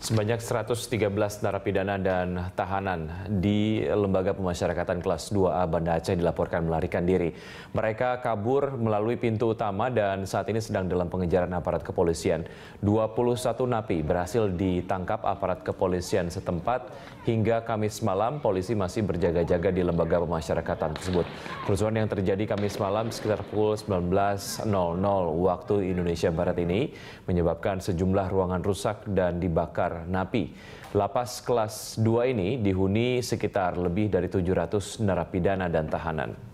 Sebanyak 113 narapidana dan tahanan di Lembaga Pemasyarakatan Kelas 2A Banda Aceh dilaporkan melarikan diri. Mereka kabur melalui pintu utama dan saat ini sedang dalam pengejaran aparat kepolisian. 21 napi berhasil ditangkap aparat kepolisian setempat. Hingga Kamis malam, polisi masih berjaga-jaga di Lembaga Pemasyarakatan tersebut. Kerusuhan yang terjadi Kamis malam sekitar pukul 19.00 waktu Indonesia Barat ini menyebabkan sejumlah ruangan rusak dan dibakar Bandar Napi. Lapas kelas 2 ini dihuni sekitar lebih dari 700 narapidana dan tahanan.